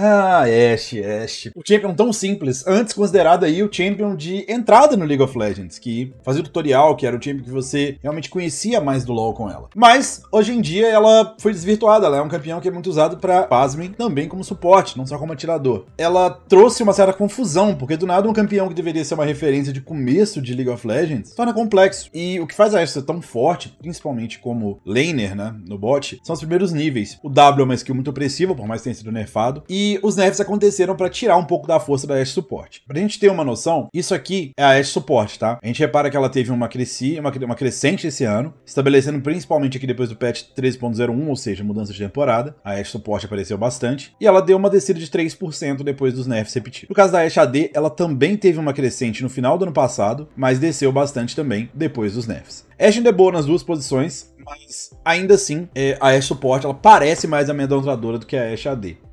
Ah, Ashe, Ashe. O Champion tão simples, antes considerado aí o Champion de entrada no League of Legends, que fazia o tutorial, que era o Champion que você realmente conhecia mais do LoL com ela. Mas, hoje em dia, ela foi desvirtuada, ela é um campeão que é muito usado pra, pasmem, também como suporte, não só como atirador. Ela trouxe uma certa confusão, porque do nada um campeão que deveria ser uma referência de começo de League of Legends, torna complexo. E o que faz a Ashe ser tão forte, principalmente como laner, né, no bot, são os primeiros níveis. O W é uma skill muito opressiva, por mais que tenha sido nerfado, e e os nerfs aconteceram para tirar um pouco da força da Support. Para Pra gente ter uma noção, isso aqui é a Ash Support, tá? A gente repara que ela teve uma, cresci, uma, uma crescente esse ano, estabelecendo principalmente aqui depois do patch 13.01, ou seja, mudança de temporada. A Ash Support apareceu bastante, e ela deu uma descida de 3% depois dos nerfs repetidos. No caso da Ash AD, ela também teve uma crescente no final do ano passado, mas desceu bastante também depois dos nerfs. Ashe ainda é boa nas duas posições, mas ainda assim, é, a Ashe Support ela parece mais amedrontadora do que a Ashe AD.